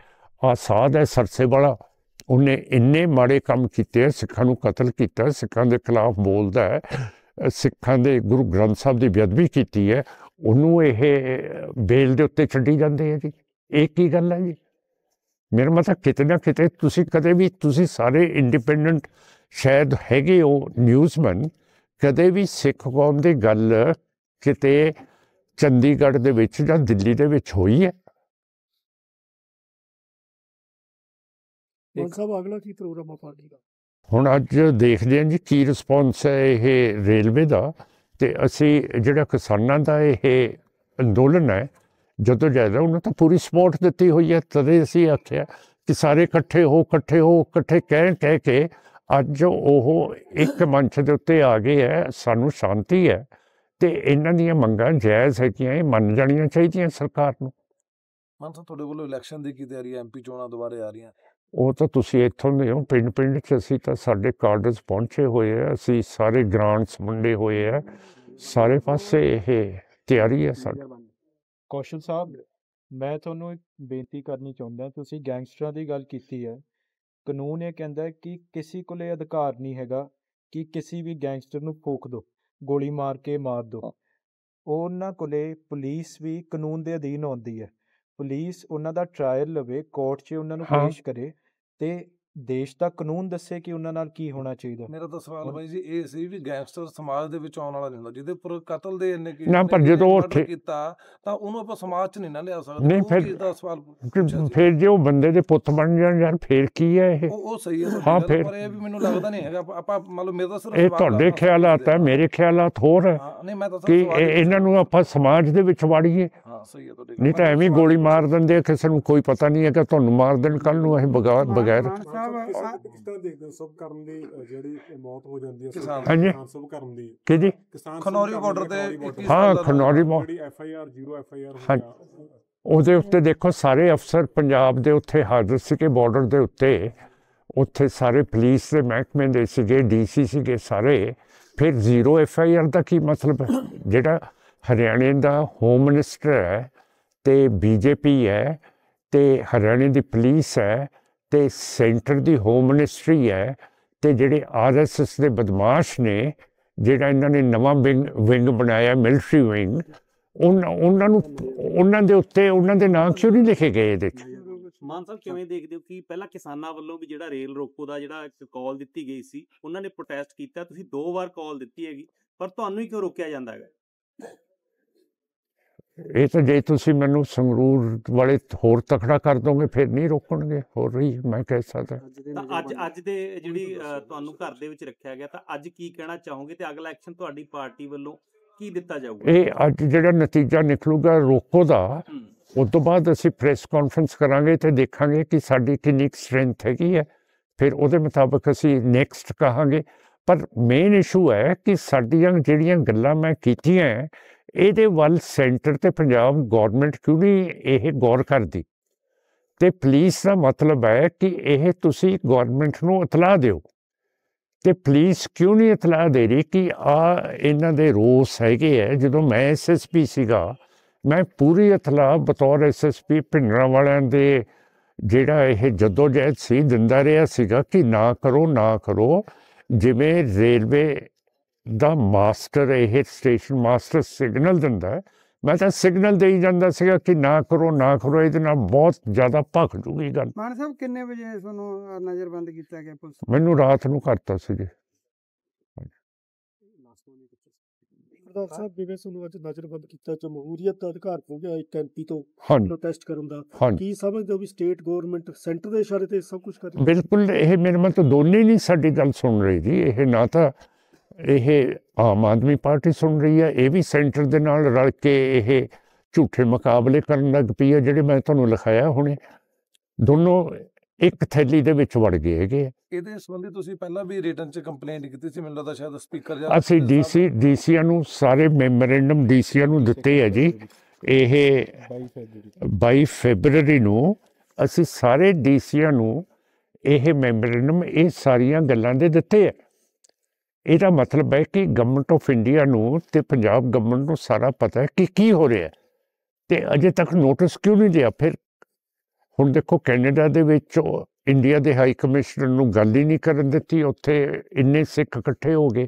ਆਸਾਦ ਹੈ ਸਰਸੇ ਵਾਲਾ ਉਹਨੇ ਇੰਨੇ ਮਾੜੇ ਕੰਮ ਕੀਤੇ ਸਿੱਖਾਂ ਨੂੰ ਕਤਲ ਕੀਤਾ ਸਿੱਖਾਂ ਦੇ ਖਿਲਾਫ ਬੋਲਦਾ ਹੈ ਸਿੱਖਾਂ ਦੇ ਗੁਰੂ ਗ੍ਰੰਥ ਸਾਹਿਬ ਦੀ ਬੇਅਦਬੀ ਕੀਤੀ ਹੈ ਉਹਨੂੰ ਇਹ ਬੇਲ ਦੇ ਉੱਤੇ ਛੱਡੀ ਜਾਂਦੇ ਆ ਜੀ ਇਹ ਕੀ ਗੱਲ ਹੈ ਜੀ ਮੇਰੇ ਮਤਲਬ ਕਿਤੇ ਨਾ ਕਿਤੇ ਤੁਸੀਂ ਕਦੇ ਵੀ ਤੁਸੀਂ ਸਾਰੇ ਇੰਡੀਪੈਂਡੈਂਟ ਸ਼ਾਇਦ ਹੈਗੇ ਹੋ ਨਿਊਜ਼ਮੈਨ ਕਦੇ ਵੀ ਸਿੱਖ ਕੌਮ ਦੀ ਗੱਲ ਕਿਤੇ ਚੰਡੀਗੜ੍ਹ ਦੇ ਵਿੱਚ ਜਾਂ ਦਿੱਲੀ ਦੇ ਵਿੱਚ ਹੋਈ ਹੈ ਹੁਣ ਸਭ ਅਗਲਾ ਕੀ ਪ੍ਰੋਗਰਾਮ ਆਪਾਂ ਦਾ ਹੁਣ ਅੱਜ ਦੇਖਦੇ ਹਾਂ ਜੀ ਕੀ ਰਿਸਪੌਂਸ ਹੈ ਇਹ ਰੇਲਵੇ ਦਾ ਤੇ ਅਸੀਂ ਜਿਹੜਾ ਕਿਸਾਨਾਂ ਦਾ ਇਹ ਅੰਦੋਲਨ ਹੈ ਜਦੋਂ ਜਾਇਦਾ ਉਹਨਾਂ ਤਾਂ ਪੂਰੀ ਸਪੋਰਟ ਦਿੱਤੀ ਹੋਈ ਹੈ ਤਦੇ ਅਸੀਂ ਇੱਥੇ ਕਿ ਸਾਰੇ ਇਕੱਠੇ ਹੋ ਇਕੱਠੇ ਹੋ ਇਕੱਠੇ ਕਹਿ ਕਹਿ ਕੇ ਅੱਜ ਉਹ ਇੱਕ ਮੰਚ ਦੇ ਉੱਤੇ ਆ ਗਏ ਹੈ ਸਾਨੂੰ ਸ਼ਾਂਤੀ ਹੈ ਤੇ ਇਹਨਾਂ ਦੀਆਂ ਮੰਗਾਂ ਜਾਇਜ਼ ਹੈ ਕਿ ਇਹ ਮੰਨ ਜਾਣੀਆਂ ਚਾਹੀਦੀਆਂ ਸਰਕਾਰ ਨੂੰ ਮਨ ਤਾਂ ਤੁਹਾਡੇ ਕੋਲ ਇਲੈਕਸ਼ਨ ਦੀ ਕੀ ਤਿਆਰੀ ਹੈ ਐਮਪੀ ਚੋਣਾਂ ਦੁਬਾਰੇ ਆ ਰਹੀਆਂ ਉਹ ਤਾਂ ਤੁਸੀਂ ਇੱਥੋਂ ਦੇ ਹੋ ਪਿੰਡ ਪਿੰਡ 'ਚ ਅਸੀਂ ਤਾਂ ਸਾਡੇ ਕਾਰਡਸ ਪਹੁੰਚੇ ਹੋਏ ਆ ਅਸੀਂ ਸਾਰੇ ਗ੍ਰਾਂਟਸ ਮੰਡੇ ਹੋਏ ਆ ਸਾਰੇ ਪਾਸੇ ਇਹ ਤਿਆਰੀ ਹੈ ਸਾਡੀ ਕੌਸ਼ਲ ਸਾਹਿਬ ਮੈਂ ਤੁਹਾਨੂੰ ਇੱਕ ਬੇਨਤੀ ਕਰਨੀ ਚਾਹੁੰਦਾ ਤੁਸੀਂ ਗੈਂਗਸਟਰਾਂ ਦੀ ਗੱਲ ਕੀਤੀ ਹੈ ਕਾਨੂੰਨ ਇਹ ਕਹਿੰਦਾ ਹੈ ਕਿ ਕਿਸੇ ਕੋਲੇ ਅਧਿਕਾਰ ਨਹੀਂ ਹੈਗਾ ਕਿ ਕਿਸੇ ਵੀ ਗੈਂਗਸਟਰ ਨੂੰ ਫੋਕ ਦੋ ਗੋਲੀ ਮਾਰ ਕੇ ਮਾਰ ਦੋ ਉਹਨਾਂ ਕੋਲੇ ਪੁਲਿਸ ਵੀ ਕਾਨੂੰਨ ਦੇ ਅਧੀਨ ਆਉਂਦੀ ਹੈ ਪੁਲਿਸ ਉਹਨਾਂ ਦਾ ਟ੍ਰਾਇਲ ਲਵੇ ਕੋਰਟ 'ਚ ਉਹਨਾਂ ਨੂੰ ਪੇਸ਼ ਕਰੇ ਤੇ ਦੇਸ਼ ਦਾ ਕਾਨੂੰਨ ਦੱਸੇ ਕਿ ਉਹਨਾਂ ਨਾਲ ਕੀ ਹੋਣਾ ਚਾਹੀਦਾ ਮੇਰਾ ਤਾਂ ਸਵਾਲ ਬਾਈ ਜੀ ਇਹ ਸੀ ਵੀ ਗੈਂਗਸਟਰ ਸਮਾਜ ਦੇ ਵਿੱਚ ਆਉਣ ਵਾਲਾ ਨਹੀਂ ਹੁੰਦਾ ਜਿਹਦੇ ਉੱਪਰ ਕਤਲ ਦੇ ਇੰਨੇ ਕੀ ਨਾ ਪਰ ਜਦੋਂ ਉਹ ਕੀਤਾ ਤਾਂ ਉਹਨੂੰ ਆਪਾਂ ਸਮਾਜ 'ਚ ਨਹੀਂ ਨਾ ਲਿਆ ਸਕਦੇ ਨਹੀਂ ਫਿਰ ਦਾ ਸਵਾਲ ਫਿਰ ਜੇ ਉਹ ਬੰਦੇ ਦੇ ਪੁੱਤ ਬਣ ਜਾਣ ਯਾਰ ਫਿਰ ਕੀ ਹੈ ਇਹ ਉਹ ਸਹੀ ਹੈ ਹਾਂ ਫਿਰ ਪਰ ਇਹ ਵੀ ਮੈਨੂੰ ਲੱਗਦਾ ਨਹੀਂ ਹੈਗਾ ਆਪਾਂ ਮਤਲਬ ਮੇਰਾ ਤਾਂ ਸਿਰਫ ਇਹ ਤੁਹਾਡੇ ਖਿਆਲਾਤ ਹੈ ਮੇਰੇ ਖਿਆਲਾਤ ਹੋਰ ਹੈ ਨਹੀਂ ਮੈਂ ਤਾਂ ਕਿ ਇਹਨਾਂ ਨੂੰ ਆਪਾਂ ਸਮਾਜ ਦੇ ਵਿੱਚ ਵਾੜੀਏ ਨਹੀਂ ਤਾਂ ਐਵੇਂ ਗੋਲੀ ਮਾਰ ਦਿੰਦੇ ਕਿਸੇ ਨੂੰ ਕੋਈ ਪਤਾ ਨਹੀਂ ਹੈ ਕਿ ਤੁਹਾਨੂੰ ਮਾਰ ਦੇਣ ਕੱਲ ਨੂੰ ਇਹ ਬਗਾਵਤ ਬਗੈਰ ਸਭ ਕਰਨ ਦੀ ਜਿਹੜੀ ਮੌਤ ਹੋ ਜਾਂਦੀ ਹੈ ਸਭ ਕਰਨ ਦੀ ਜੀ ਤੇ ਹਾਂ Khanauri F I R F I R ਉਹਦੇ ਉੱਤੇ ਦੇਖੋ ਸਾਰੇ ਅਫਸਰ ਪੰਜਾਬ ਦੇ ਉੱਥੇ ਹਾਜ਼ਰ ਸੀਗੇ ਬਾਰਡਰ ਦੇ ਉੱਤੇ ਉੱਥੇ ਸਾਰੇ ਪੁਲਿਸ ਦੇ ਮਹਿਕਮੇ ਦੇ ਸੀਗੇ ਡੀਸੀ ਸੀਗੇ ਸਾਰੇ ਫਿਰ ਜ਼ੀਰੋ ਐਫ ਆਈ ਆਰ ਦਾ ਕੀ ਮਤਲਬ ਹੈ ਜਿਹੜਾ ਹਰਿਆਣੇ ਦਾ ਹੋਮ ਮਿਨਿਸਟਰ ਹੈ ਤੇ ਬੀਜੇਪੀ ਹੈ ਤੇ ਹਰਿਆਣੇ ਦੀ ਪੁਲਿਸ ਹੈ ਤੇ ਸੈਂਟਰ ਦੀ ਹੋਮ ਮਿਨਿਸਟਰੀ ਹੈ ਤੇ ਜਿਹੜੇ ਆਰਐਸਐਸ ਦੇ ਬਦਮਾਸ਼ ਨੇ ਜਿਹੜਾ ਇਹਨਾਂ ਨੇ ਨਵਾਂ ਵਿੰਗ ਬਣਾਇਆ ਮਿਲਟਰੀ ਵਿੰਗ ਉਹਨਾਂ ਨੂੰ ਉਹਨਾਂ ਦੇ ਉੱਤੇ ਉਹਨਾਂ ਦੇ ਨਾਮ ਕਿਉਂ ਨਹੀਂ ਲਿਖੇ ਗਏ ਇਹਦੇ ਵਿੱਚ ਮਾਨ ਸਾਹਿਬ ਕਿਵੇਂ ਦੇਖਦੇ ਹੋ ਕਿ ਪਹਿਲਾਂ ਕਿਸਾਨਾਂ ਵੱਲੋਂ ਵੀ ਜਿਹੜਾ ਰੇਲ ਰੋਕੋ ਦਾ ਜਿਹੜਾ ਕਾਲ ਦਿੱਤੀ ਗਈ ਸੀ ਉਹਨਾਂ ਨੇ ਪ੍ਰੋਟੈਸਟ ਕੀਤਾ ਤੁਸੀਂ ਦੋ ਵਾਰ ਕਾਲ ਦਿੱਤੀ ਹੈਗੀ ਪਰ ਤੁਹਾਨੂੰ ਹੀ ਕਿਉਂ ਰੋਕਿਆ ਜਾਂਦਾ ਹੈਗਾ ਇਹ ਤਾਂ ਜੇ ਤੁਸੀਂ ਮੈਨੂੰ ਸੰਗਰੂਰ ਵਾਲੇ ਹੋਰ ਤਖੜਾ ਕਰ ਦੋਗੇ ਫਿਰ ਨਹੀਂ ਰੋਕਣਗੇ ਹੋਰ ਰਹੀ ਮੈਂ ਕਹਿ ਸਕਦਾ ਤਾਂ ਅੱਜ ਅੱਜ ਦੇ ਜਿਹੜੀ ਤੁਹਾਨੂੰ ਘਰ ਦੇ ਵਿੱਚ ਰੱਖਿਆ ਗਿਆ ਤਾਂ ਅੱਜ ਕੀ ਕਹਿਣਾ ਚਾਹੋਗੇ ਤੇ ਅਗਲਾ ਐਕਸ਼ਨ ਤੁਹਾਡੀ ਪਾਰਟੀ ਵੱਲੋਂ ਕੀ ਦਿੱਤਾ ਜਾਊਗਾ ਇਹ ਅੱਜ ਜਿਹੜਾ ਨਤੀਜਾ ਨਿਕਲੂਗਾ ਰੋਕੋ ਦਾ ਉਸ ਤੋਂ ਬਾਅਦ ਅਸੀਂ ਪ੍ਰੈਸ ਕਾਨਫਰੰਸ ਕਰਾਂਗੇ ਤੇ ਦੇਖਾਂਗੇ ਕਿ ਸਾਡੀ ਕਿੰਨੀ ਸਟਰੈਂਥ ਹੈਗੀ ਹੈ ਫਿਰ ਉਹਦੇ ਮੁਤਾਬਕ ਅਸੀਂ ਨੈਕਸਟ ਕਹਾਂਗੇ ਪਰ ਮੇਨ ਇਸ਼ੂ ਹੈ ਕਿ ਸਾਡੀਆਂ ਜਿਹੜੀਆਂ ਗੱਲਾਂ ਮੈਂ ਕੀਤੀਆਂ ਇਹਦੇ ਵੱਲ ਸੈਂਟਰ ਤੇ ਪੰਜਾਬ ਗਵਰਨਮੈਂਟ ਕਿਉਂ ਨਹੀਂ ਇਹ ਗੌਰ ਕਰਦੀ ਤੇ ਪੁਲਿਸ ਦਾ ਮਤਲਬ ਹੈ ਕਿ ਇਹ ਤੁਸੀਂ ਗਵਰਨਮੈਂਟ ਨੂੰ ਇਤਲਾਹ ਦਿਓ ਤੇ ਪੁਲਿਸ ਕਿਉਂ ਨਹੀਂ ਇਤਲਾਹ ਦੇ ਰਹੀ ਕਿ ਆ ਇਹਨਾਂ ਦੇ ਰੋਸ ਹੈਗੇ ਆ ਜਦੋਂ ਮੈਂ ਐਸਐਸਪੀ ਸੀਗਾ ਮੈਂ ਪੂਰੀ ਇਤਲਾਹ ਬਤੌਰ ਐਸਐਸਪੀ ਪਿੰਡਰਾ ਵਾਲਿਆਂ ਦੇ ਜਿਹੜਾ ਇਹ ਜਦੋਜਹਿਦ ਸੀ ਦਿੰਦਾ ਰਿਹਾ ਸੀਗਾ ਕਿ ਨਾ ਕਰੋ ਨਾ ਕਰੋ ਜਿਵੇਂ ਰੇਲਵੇ ਦਾ ਮਾਸਟਰ ਇਹ ਸਟੇਸ਼ਨ ਮਾਸਟਰ ਸਿਗਨਲ ਦਿੰਦਾ ਮੈਂ ਤਾਂ ਸਿਗਨਲ ਦੇ ਹੀ ਜਾਂਦਾ ਸੀਗਾ ਕਿ ਨਾ ਕਰੋ ਨਾ ਕਰੋ ਇਹਦੇ ਨਾਲ ਬਹੁਤ ਜ਼ਿਆਦਾ ਭਖ ਜੂਗੀ ਗੱਲ ਮਾਨ ਸਾਹਿਬ ਕਿੰਨੇ ਵਜੇ ਤੁਹਾਨੂੰ ਨਜ਼ਰਬੰਦ ਕੀਤਾ ਗਿਆ ਪੁਲਿਸ ਮੈਨੂੰ ਰਾਤ ਨੂੰ ਕਰਤਾ ਸੀ ਜੀ ਗੁਰਦਾਸ ਸਾਹਿਬ ਜਿਵੇਂ ਤੁਹਾਨੂੰ ਅੱਜ ਨਜ਼ਰਬੰਦ ਕੀਤਾ ਜਮਹੂਰੀਅਤ ਦਾ ਅਧਿਕਾਰ ਹੋ ਗਿਆ ਇੱਕ ਐਮਪੀ ਤੋਂ ਪ੍ਰੋਟੈਸਟ ਕਰਨ ਦਾ ਕੀ ਸਮਝਦੇ ਹੋ ਵੀ ਸਟੇਟ ਗਵਰਨਮੈਂਟ ਸੈਂਟਰ ਦੇ ਇਸ਼ਾਰੇ ਤੇ ਸਭ ਕੁਝ ਕਰ ਰਹੀ ਬਿਲਕੁਲ ਇਹ ਮੇਰੇ ਮਨ ਤੋਂ ਦੋਨੇ ਨਹੀਂ ਸਾਡੀ ਗੱਲ ਸੁਣ ਰਹੀ ਜੀ ਇਹ ਨਾ ਤਾਂ ਇਹ ਆਮ ਆਦਮੀ ਪਾਰਟੀ ਸੁਣ ਰਹੀ ਹੈ ਇਹ ਵੀ ਸੈਂਟਰ ਦੇ ਨਾਲ ਰਲ ਕੇ ਇਹ ਝੂਠੇ ਮੁਕਾਬਲੇ ਕਰਨ ਲੱਗ ਪਈ ਹੈ ਜਿਹੜੇ ਮੈਂ ਤੁਹਾਨੂੰ ਲਿਖਾਇਆ ਹੁਣੇ ਦੋਨੋਂ ਇੱਕ ਥੈਲੀ ਦੇ ਵਿੱਚ ਵੜ ਗਏ ਹੈਗੇ ਇਹਦੇ ਸੰਬੰਧੀ ਤੁਸੀਂ ਪਹਿਲਾਂ ਵੀ ਰਿਟਨ 'ਚ ਕੰਪਲੇਂਟ ਕੀਤੀ ਸੀ ਮੈਨੂੰ ਲੱਗਦਾ ਸ਼ਾਇਦ ਸਪੀਕਰ ਜਾਂ ਅਸੀਂ ਡੀਸੀ ਡੀਸੀਆਂ ਨੂੰ ਸਾਰੇ ਮੈਮੋਰੈਂਡਮ ਡੀਸੀਆਂ ਨੂੰ ਦਿੱਤੇ ਹੈ ਜੀ ਇਹ 22 ਫੈਬਰੂਰੀ ਨੂੰ ਅਸੀਂ ਸਾਰੇ ਡੀਸੀਆਂ ਨੂੰ ਇਹ ਮੈਮੋਰੈਂਡਮ ਇਹ ਸਾਰੀਆਂ ਗੱਲਾਂ ਦੇ ਦਿੱਤੇ ਹੈ ਇਹਦਾ ਮਤਲਬ ਹੈ ਕਿ ਗਵਰਨਮੈਂਟ ਆਫ ਇੰਡੀਆ ਨੂੰ ਤੇ ਪੰਜਾਬ ਗਵਰਨਮੈਂਟ ਨੂੰ ਸਾਰਾ ਪਤਾ ਹੈ ਕਿ ਕੀ ਹੋ ਰਿਹਾ ਤੇ ਅਜੇ ਤੱਕ ਨੋਟਿਸ ਕਿਉਂ ਨਹੀਂ ਦਿਆ ਫਿਰ ਹੁਣ ਦੇਖੋ ਕੈਨੇਡਾ ਦੇ ਵਿੱਚ ਇੰਡੀਆ ਦੇ ਹਾਈ ਕਮਿਸ਼ਨਰ ਨੂੰ ਗੱਲ ਹੀ ਨਹੀਂ ਕਰਨ ਦਿੱਤੀ ਉੱਥੇ ਇੰਨੇ ਸਿੱਖ ਇਕੱਠੇ ਹੋ ਗਏ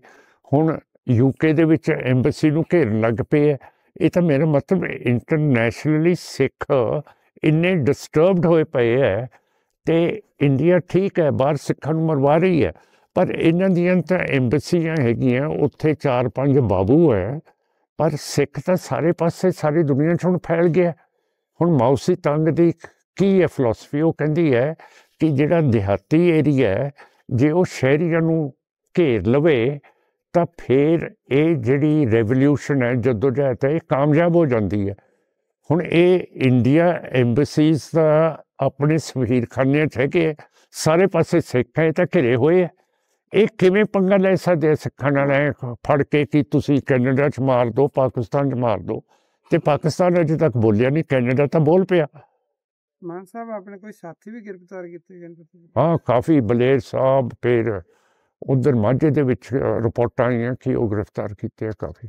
ਹੁਣ ਯੂਕੇ ਦੇ ਵਿੱਚ ਐਮਬੈਸੀ ਨੂੰ ਘੇਰਨ ਲੱਗ ਪਏ ਇਹ ਤਾਂ ਮੇਰਾ ਮਤਲਬ ਇੰਟਰਨੈਸ਼ਨਲੀ ਸਿੱਖ ਇੰਨੇ ਡਿਸਟਰਬਡ ਹੋਏ ਪਏ ਹੈ ਤੇ ਇੰਡੀਆ ਠੀਕ ਹੈ ਬਾਹਰ ਸਿੱਖਾਂ ਨੂੰ ਮਰਵਾ ਰਹੀ ਹੈ ਪਰ ਇਹਨਾਂ ਦੀਆਂ ਤਾਂ ਐਮਬੈਸੀਆਂ ਹੈਗੀਆਂ ਉੱਥੇ ਚਾਰ ਪੰਜ ਬਾਬੂ ਹੈ ਪਰ ਸਿੱਖ ਤਾਂ ਸਾਰੇ ਪਾਸੇ ਸਾਰੀ ਦੁਨੀਆ 'ਚ ਹੁਣ ਫੈਲ ਗਿਆ ਹੁਣ ਮੌਸੀ ਤੰਗ ਦੀ ਕੀ ਹੈ ਫਿਲਾਸਫੀ ਉਹ ਕਹਿੰਦੀ ਹੈ ਕਿ ਜਿਹੜਾ ਦਿਹਾਤੀ ਏਰੀਆ ਹੈ ਜੇ ਉਹ ਸ਼ਹਿਰੀਆਂ ਨੂੰ ਘੇਰ ਲਵੇ ਤਾਂ ਫੇਰ ਇਹ ਜਿਹੜੀ ਰੈਵੋਲੂਸ਼ਨ ਹੈ ਜਦੋਂ ਜਹਿਤ ਤਾਂ ਇਹ ਕਾਮਯਾਬ ਹੋ ਜਾਂਦੀ ਹੈ ਹੁਣ ਇਹ ਇੰਡੀਆ ਐਮਬੈਸੀਜ਼ ਦਾ ਆਪਣੇ ਸਵੀਰ ਖਾਨੇ ਚ ਸਾਰੇ ਪਾਸੇ ਸਿੱਖ ਹੈ ਤਾਂ ਘਿਰੇ ਹੋਏ ਹੈ ਇਹ ਕਿਵੇਂ ਪੰਗਾ ਲੈ ਸਕਦੇ ਸਿੱਖਣ ਵਾਲੇ ਫੜ ਕੇ ਕਿ ਤੁਸੀਂ ਕੈਨੇਡਾ 'ਚ ਮਾਰ ਦਿਓ ਪਾਕਿਸਤਾਨ 'ਚ ਮਾਰ ਦਿਓ ਤੇ ਪਾਕਿਸਤਾਨ ਅਜੇ ਤੱਕ ਬੋਲਿਆ ਨਹੀਂ ਕੈਨੇਡਾ ਤਾਂ ਬੋਲ ਪਿਆ ਮਾਨ ਸਾਹਿਬ ਆਪਣੇ ਕੋਈ ਸਾਥੀ ਵੀ ਗ੍ਰਿਫਤਾਰ ਕੀਤੇ ਗਏ ਹਾਂ ਕਾਫੀ ਬਲੇਰ ਸਾਹਿਬ ਫਿਰ ਉਧਰ ਮਾਝੇ ਦੇ ਵਿੱਚ ਰਿਪੋਰਟਾਂ ਆਈਆਂ ਕਿ ਉਹ ਗ੍ਰਿਫਤਾਰ ਕੀਤੇ ਆ ਕਾਫੀ